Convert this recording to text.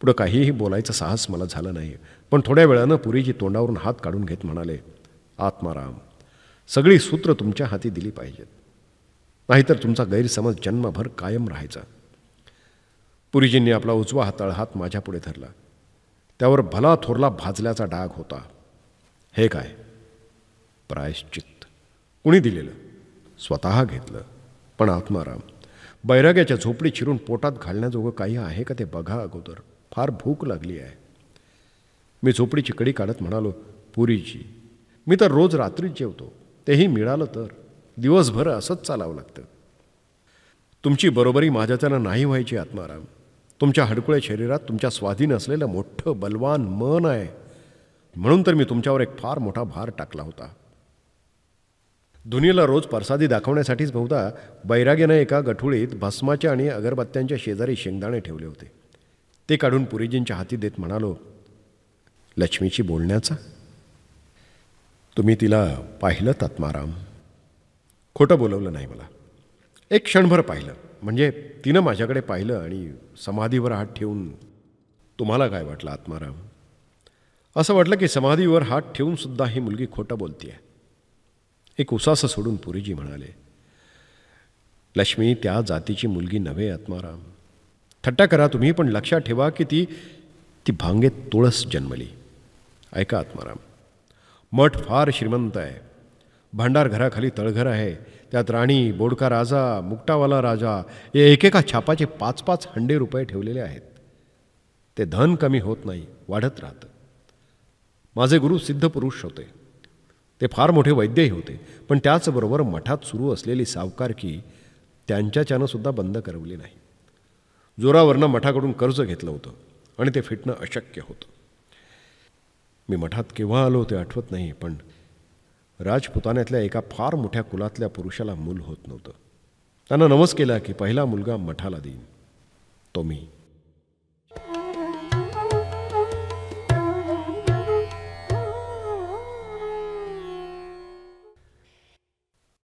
पुढं काहीही बोलायचं साहस मला झालं नाही पण थोड्या वेळानं पुरीजी तोंडावरून हात काढून घेत म्हणाले आत्माराम सगळी सूत्र तुमच्या हाती दिली पाहिजेत नाहीतर तुमचा गैरसमज जन्मभर कायम राहायचा पुरीजींनी आपला उजवा हाताळ हात माझ्यापुढे धरला त्यावर भला थोरला भाजल्याचा डाग होता हे काय प्रायश्चित कुणी दिलेलं स्वतः घेतलं पण आत्माराम बैराग्याच्या झोपडी चिरून पोटात घालण्याजोगं काही आहे का ते बघा अगोदर फार भूक लागली आहे मी झोपडीची कडी काढत म्हणालो पुरीची मी तर रोज रात्रीच जेवतो तेही मिळालं तर दिवसभर असंच चालावं लागतं तुमची बरोबरी माझ्याच्यानं नाही व्हायची आत्माराम तुमच्या हडकुळ्या शरीरात तुमच्या स्वाधीन असलेलं मोठं बलवान मन आहे म्हणून तर मी तुमच्यावर एक फार मोठा भार टाकला होता दुनियेला रोज परसादी दाखवण्यासाठीच बहुधा बैराग्यानं एका गठुळीत भस्माच्या आणि अगरबत्त्यांच्या शेजारी शेंगदाणे ठेवले होते ते काढून पुरीजींच्या हाती देत म्हणालो लक्ष्मीची बोलण्याचा तुम्ही तिला पाहिलं आत्माराम खोटं बोलवलं नाही मला एक क्षणभर पाहिलं म्हणजे तिनं माझ्याकडे पाहिलं आणि समाधीवर हात ठेवून तुम्हाला काय वाटलं आत्माराम असं वाटलं की समाधीवर हात ठेवूनसुद्धा ही मुलगी खोटं बोलती आहे एक उसासं सोडून पुरीजी म्हणाले लक्ष्मी त्या जातीची मुलगी नव्हे आत्माराम थट्टा करा तुम्ही पण लक्षात ठेवा की ती ती भांगेत तुळस जन्मली ऐका आत्माराम मठ फार श्रीमंत आहे भांडार घराखाली तळघर आहे त्यात राणी बोडका राजा मुक्टावाला राजा या एकेका छापाचे पाच पाच हंडे रुपये ठेवलेले आहेत ते धन कमी होत नाही वाढत राहतं माझे गुरु सिद्ध पुरुष होते ते फार मोठे वैद्यही होते पण त्याचबरोबर मठात सुरू असलेली सावकारकी त्यांच्याच्यानं सुद्धा बंद करवली नाही जोरावरनं मठाकडून कर्ज घेतलं होतं आणि ते फिटणं अशक्य होतं मी मठात केव्हा आलो ते आठवत नाही पण राजपुतान्यातल्या एका फार मोठ्या कुलातल्या पुरुषाला मूल होत नव्हतं त्यांना नमस केला की पहिला मुलगा मठाला देईन तो मी